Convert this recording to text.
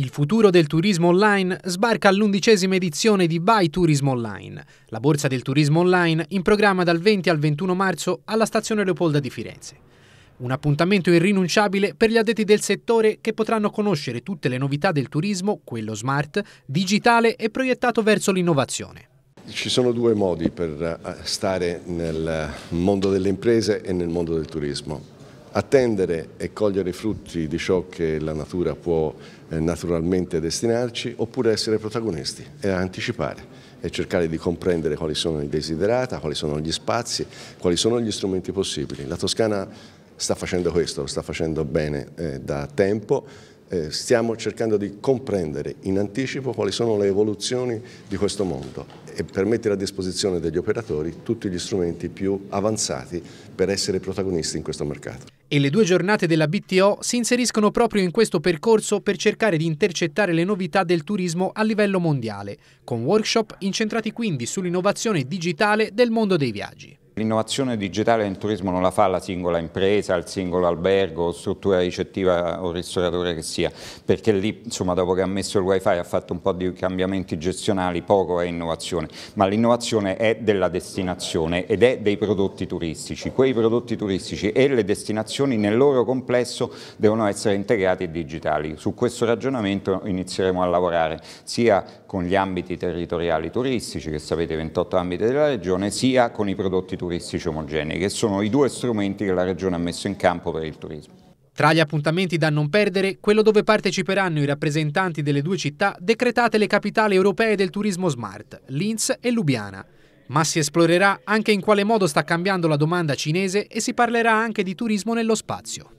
Il futuro del turismo online sbarca all'undicesima edizione di Buy Tourism Online, la borsa del turismo online in programma dal 20 al 21 marzo alla stazione Leopolda di Firenze. Un appuntamento irrinunciabile per gli addetti del settore che potranno conoscere tutte le novità del turismo, quello smart, digitale e proiettato verso l'innovazione. Ci sono due modi per eh, stare nel mondo delle imprese e nel mondo del turismo attendere e cogliere i frutti di ciò che la natura può eh, naturalmente destinarci oppure essere protagonisti e anticipare e cercare di comprendere quali sono i desiderata, quali sono gli spazi, quali sono gli strumenti possibili. La Toscana sta facendo questo, lo sta facendo bene eh, da tempo eh, stiamo cercando di comprendere in anticipo quali sono le evoluzioni di questo mondo e per mettere a disposizione degli operatori tutti gli strumenti più avanzati per essere protagonisti in questo mercato. E le due giornate della BTO si inseriscono proprio in questo percorso per cercare di intercettare le novità del turismo a livello mondiale, con workshop incentrati quindi sull'innovazione digitale del mondo dei viaggi. L'innovazione digitale nel turismo non la fa la singola impresa, il singolo albergo o struttura ricettiva o ristoratore che sia, perché lì insomma, dopo che ha messo il wifi ha fatto un po' di cambiamenti gestionali, poco è innovazione, ma l'innovazione è della destinazione ed è dei prodotti turistici. Quei prodotti turistici e le destinazioni nel loro complesso devono essere integrati e digitali. Su questo ragionamento inizieremo a lavorare sia con gli ambiti territoriali turistici, che sapete 28 ambiti della regione, sia con i prodotti turistici turistici omogenei, che sono i due strumenti che la Regione ha messo in campo per il turismo. Tra gli appuntamenti da non perdere, quello dove parteciperanno i rappresentanti delle due città decretate le capitali europee del turismo smart, Linz e Lubiana. Ma si esplorerà anche in quale modo sta cambiando la domanda cinese e si parlerà anche di turismo nello spazio.